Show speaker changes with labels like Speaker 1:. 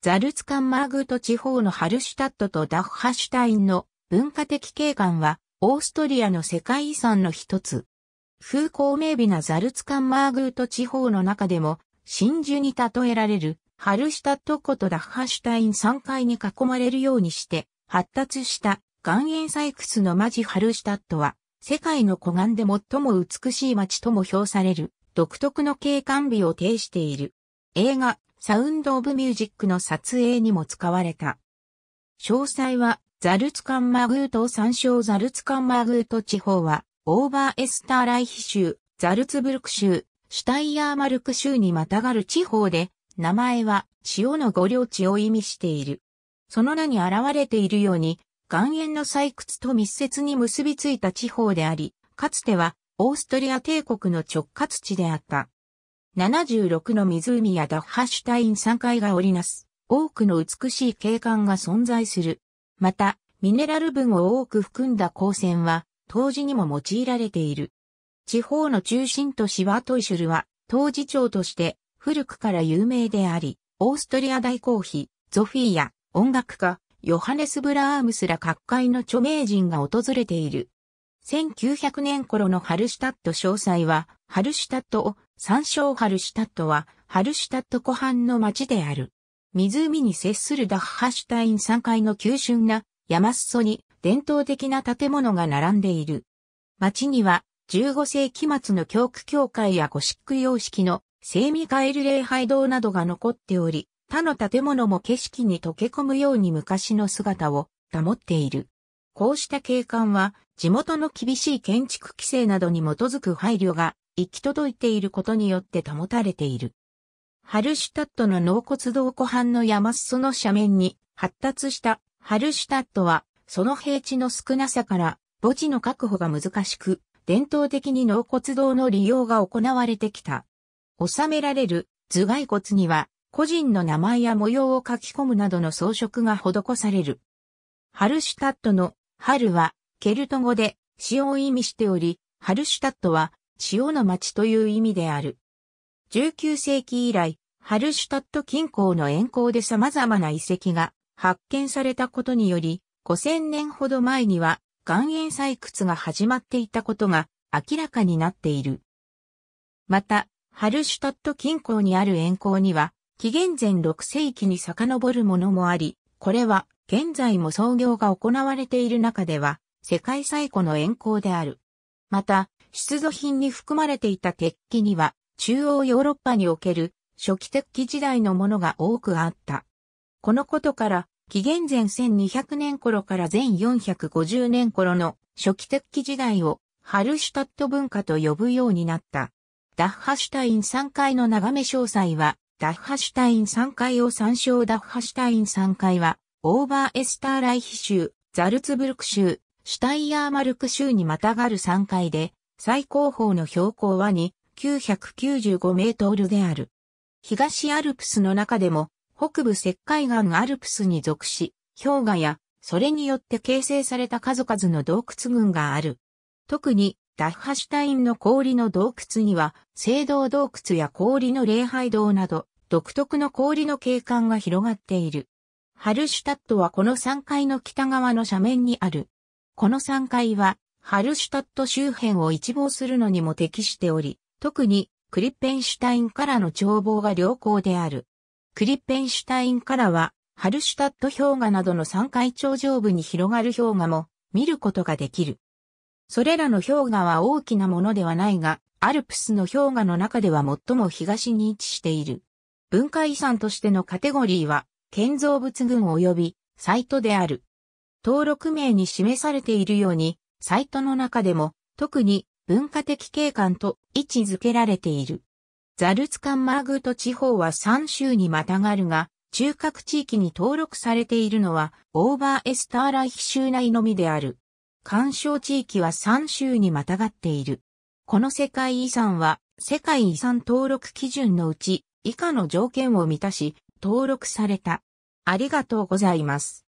Speaker 1: ザルツカンマーグート地方のハルシュタットとダッハシュタインの文化的景観は、オーストリアの世界遺産の一つ。風光明媚なザルツカンマーグート地方の中でも、真珠に例えられる、ハルシュタット湖とダッハシュタイン3階に囲まれるようにして、発達した岩塩採掘のマジハルシュタットは、世界の湖岸で最も美しい街とも評される、独特の景観美を呈している。映画、サウンド・オブ・ミュージックの撮影にも使われた。詳細は、ザルツカンマグート参照ザルツカンマグート地方は、オーバーエスターライヒ州、ザルツブルク州、シュタイヤーマルク州にまたがる地方で、名前は塩の御領地を意味している。その名に現れているように、岩塩の採掘と密接に結びついた地方であり、かつてはオーストリア帝国の直轄地であった。76の湖やダッハシュタイン山階が織りなす、多くの美しい景観が存在する。また、ミネラル分を多く含んだ光線は、当時にも用いられている。地方の中心都市ワートイシュルは、当時町として古くから有名であり、オーストリア大公妃、ゾフィーや音楽家、ヨハネス・ブラームスら各界の著名人が訪れている。1900年頃のハルシュタット詳細は、ハルシュタットを山椒ハルシュタットは、ハルシュタット湖畔の町である。湖に接するダッハシュタイン3階の急峻な山裾に伝統的な建物が並んでいる。町には15世紀末の教区教会やゴシック様式の聖ミカエル礼拝堂などが残っており、他の建物も景色に溶け込むように昔の姿を保っている。こうした景観は地元の厳しい建築規制などに基づく配慮が行き届いていることによって保たれている。ハルシュタットの納骨堂湖畔の山裾の斜面に発達したハルシュタットは、その平地の少なさから墓地の確保が難しく、伝統的に納骨堂の利用が行われてきた。収められる頭蓋骨には、個人の名前や模様を書き込むなどの装飾が施される。ハルシュタットの春は、ケルト語で詩を意味しており、ハルシュタットは塩の町という意味である。19世紀以来、ハルシュタット近郊の沿行で様々な遺跡が発見されたことにより、5000年ほど前には岩塩採掘が始まっていたことが明らかになっている。また、ハルシュタット近郊にある沿行には、紀元前6世紀に遡るものもあり、これは現在も創業が行われている中では世界最古の沿行である。また、出土品に含まれていた鉄器には、中央ヨーロッパにおける初期鉄器時代のものが多くあった。このことから、紀元前1200年頃から前450年頃の初期鉄器時代をハルシュタット文化と呼ぶようになった。ダッハシュタイン3階の眺め詳細は、ダッハシュタイン3階を参照ダッハシュタイン3階は、オーバーエスターライヒ州、ザルツブルク州、シュタイヤーマルク州にまたがる3階で、最高峰の標高は2、995メートルである。東アルプスの中でも、北部石灰岩アルプスに属し、氷河や、それによって形成された数々の洞窟群がある。特に、ダッハシュタインの氷の洞窟には、青銅洞窟や氷の礼拝堂など、独特の氷の景観が広がっている。ハルシュタットはこの3階の北側の斜面にある。この3階はハルシュタット周辺を一望するのにも適しており、特にクリッペンシュタインからの眺望が良好である。クリッペンシュタインからは、ハルシュタット氷河などの山階頂上部に広がる氷河も見ることができる。それらの氷河は大きなものではないが、アルプスの氷河の中では最も東に位置している。文化遺産としてのカテゴリーは、建造物群及びサイトである。登録名に示されているように、サイトの中でも、特に文化的景観と位置づけられている。ザルツカンマーグート地方は3州にまたがるが、中核地域に登録されているのは、オーバーエスターライヒ州内のみである。干渉地域は3州にまたがっている。この世界遺産は、世界遺産登録基準のうち、以下の条件を満たし、登録された。ありがとうございます。